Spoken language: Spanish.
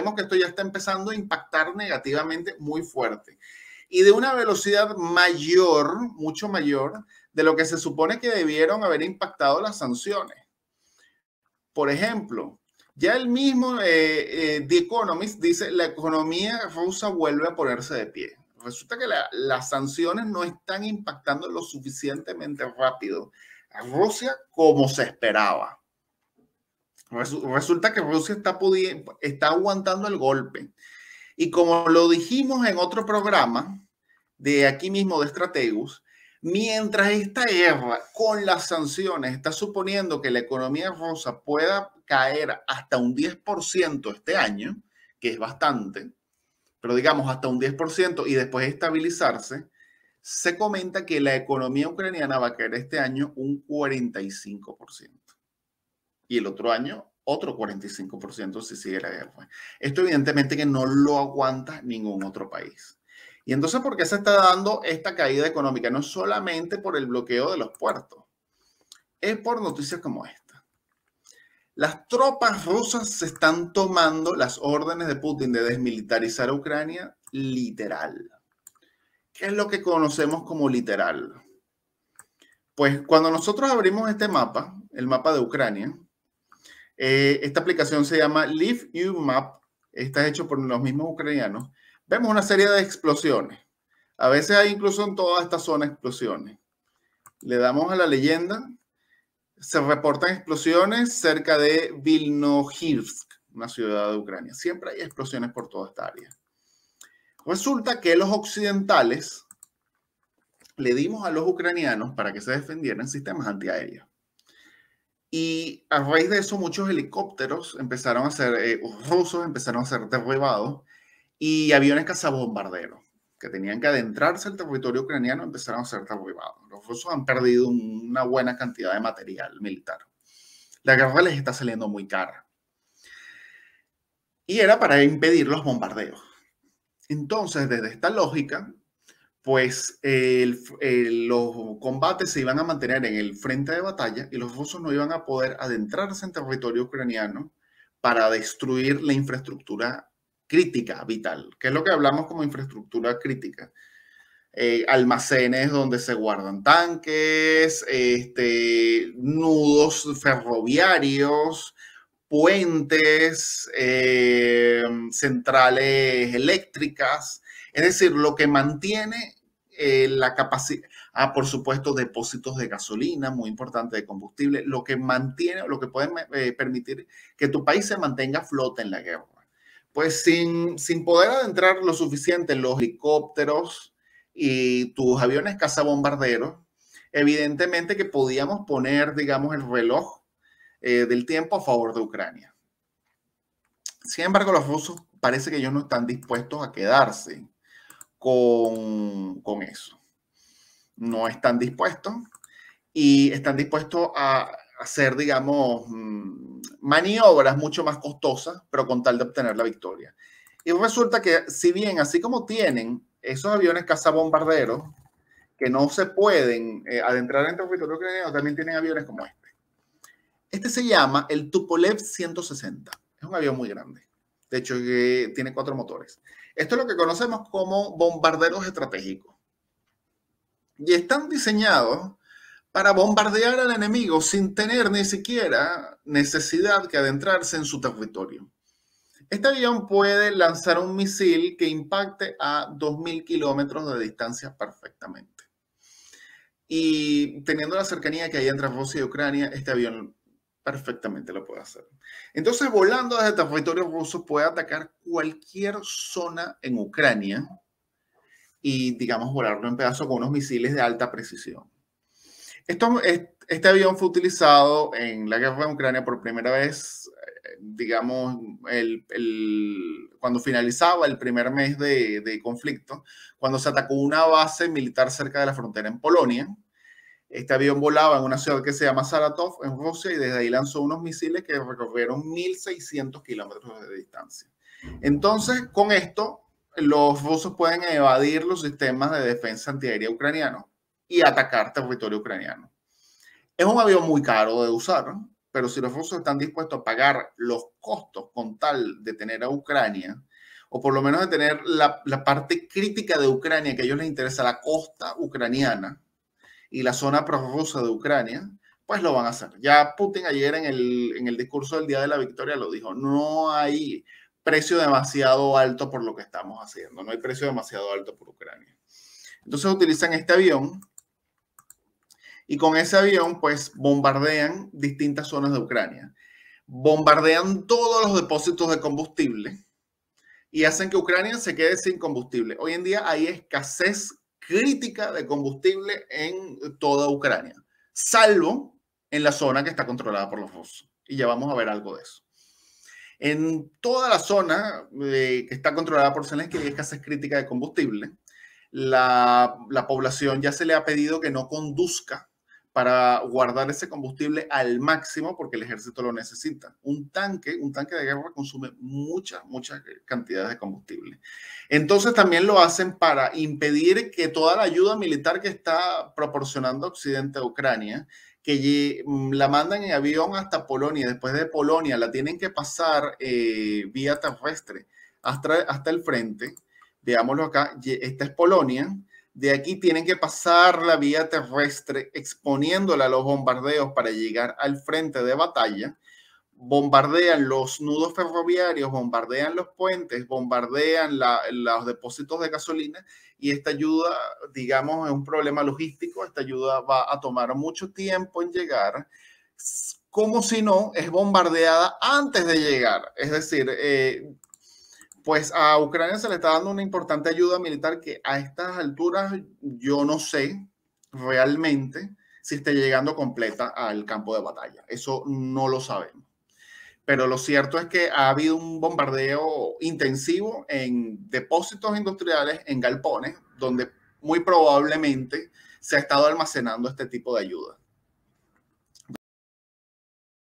vemos que esto ya está empezando a impactar negativamente muy fuerte y de una velocidad mayor, mucho mayor, de lo que se supone que debieron haber impactado las sanciones. Por ejemplo, ya el mismo eh, eh, The Economist dice, la economía rusa vuelve a ponerse de pie. Resulta que las sanciones no están impactando lo suficientemente rápido a Rusia como se esperaba. Resulta que Rusia está, aguantando el golpe. Y como lo dijimos en otro programa de aquí mismo de Strategus, mientras esta guerra con las sanciones está suponiendo que la economía rusa pueda caer hasta un 10% este año, que es bastante, pero digamos hasta un 10% y después estabilizarse, se comenta que la economía ucraniana va a caer este año un 45% y el otro año otro 45% si sigue la guerra. Esto evidentemente que no lo aguanta ningún otro país. Y entonces, ¿por qué se está dando esta caída económica? No solamente por el bloqueo de los puertos, es por noticias como esta. Las tropas rusas se están tomando las órdenes de Putin de desmilitarizar a Ucrania literal. ¿Qué es lo que conocemos como literal? Pues cuando nosotros abrimos este mapa, el mapa de Ucrania, eh, esta aplicación se llama Leave You Map, está hecho por los mismos ucranianos. Vemos una serie de explosiones. A veces hay incluso en toda esta zona explosiones. Le damos a la leyenda. Se reportan explosiones cerca de Vilnohirsk, una ciudad de Ucrania. Siempre hay explosiones por toda esta área. Resulta que los occidentales le dimos a los ucranianos para que se defendieran sistemas antiaéreos. Y a raíz de eso, muchos helicópteros empezaron a ser, eh, rusos empezaron a ser derribados y aviones cazabombarderos que tenían que adentrarse al territorio ucraniano empezaron a ser derribados. Los rusos han perdido una buena cantidad de material militar. La guerra les está saliendo muy cara. Y era para impedir los bombardeos. Entonces, desde esta lógica, pues los combates se iban a mantener en el frente de batalla y los rusos no iban a poder adentrarse en territorio ucraniano para destruir la infraestructura crítica, vital, que es lo que hablamos como infraestructura crítica. Eh, almacenes donde se guardan tanques, este, nudos ferroviarios, puentes, eh, centrales eléctricas, es decir, lo que mantiene eh, la capacidad, ah, por supuesto, depósitos de gasolina, muy importante, de combustible, lo que mantiene, lo que puede eh, permitir que tu país se mantenga flota en la guerra. Pues sin, sin poder adentrar lo suficiente en los helicópteros y tus aviones cazabombarderos, evidentemente que podíamos poner, digamos, el reloj eh, del tiempo a favor de Ucrania. Sin embargo, los rusos parece que ellos no están dispuestos a quedarse con, eso. No están dispuestos y están dispuestos a hacer, digamos, mm, maniobras mucho más costosas, pero con tal de obtener la victoria. Y resulta que, si bien, así como tienen esos aviones cazabombarderos que no se pueden eh, adentrar en territorio ucraniano, también tienen aviones como este. Este se llama el Tupolev 160. Es un avión muy grande de hecho eh, tiene cuatro motores. Esto es lo que conocemos como bombarderos estratégicos. Y están diseñados para bombardear al enemigo sin tener ni siquiera necesidad que adentrarse en su territorio. Este avión puede lanzar un misil que impacte a 2.000 kilómetros de distancia perfectamente. Y teniendo la cercanía que hay entre Rusia y Ucrania, este avión Perfectamente lo puede hacer. Entonces, volando desde territorio ruso, puede atacar cualquier zona en Ucrania y, digamos, volarlo en pedazo con unos misiles de alta precisión. este avión fue utilizado en la guerra de Ucrania por primera vez, eh, digamos, el, cuando finalizaba el primer mes de conflicto, cuando se atacó una base militar cerca de la frontera en Polonia este avión volaba en una ciudad que se llama Saratov, en Rusia, y desde ahí lanzó unos misiles que recorrieron 1.600 kilómetros de distancia. Entonces, con esto, los rusos pueden evadir los sistemas de defensa antiaérea ucraniano y atacar territorio ucraniano. Es un avión muy caro de usar, pero si los rusos están dispuestos a pagar los costos con tal de tener a Ucrania, o por lo menos de tener la, la parte crítica de Ucrania que a ellos les interesa, la costa ucraniana, y la zona prorrusa de Ucrania, pues lo van a hacer. Ya Putin ayer en el, discurso del Día de la Victoria lo dijo, no hay precio demasiado alto por lo que estamos haciendo, no hay precio demasiado alto por Ucrania. Entonces utilizan este avión y con ese avión pues bombardean distintas zonas de Ucrania. Bombardean todos los depósitos de combustible y hacen que Ucrania se quede sin combustible. Hoy en día hay escasez crítica de combustible en toda Ucrania, salvo en la zona que está controlada por los rusos. Y ya vamos a ver algo de eso. En toda la zona eh, que está controlada por que hay escasez crítica de combustible. la población ya se le ha pedido que no conduzca para guardar ese combustible al máximo porque el ejército lo necesita. Un tanque, un tanque de guerra consume muchas, muchas cantidades de combustible. Entonces también lo hacen para impedir que toda la ayuda militar que está proporcionando Occidente a Ucrania, que mm, la mandan en avión hasta Polonia, después de Polonia la tienen que pasar eh, vía terrestre hasta, hasta el frente, veámoslo acá, esta es Polonia, de aquí tienen que pasar la vía terrestre exponiéndola a los bombardeos para llegar al frente de batalla. Bombardean los nudos ferroviarios, bombardean los puentes, bombardean los depósitos de gasolina y esta ayuda, digamos, es un problema logístico. Esta ayuda va a tomar mucho tiempo en llegar como si no es bombardeada antes de llegar. Es decir, eh, pues a Ucrania se le está dando una importante ayuda militar que a estas alturas yo no sé realmente si esté llegando completa al campo de batalla. Eso no lo sabemos. Pero lo cierto es que ha habido un bombardeo intensivo en depósitos industriales, en galpones, donde muy probablemente se ha estado almacenando este tipo de ayuda.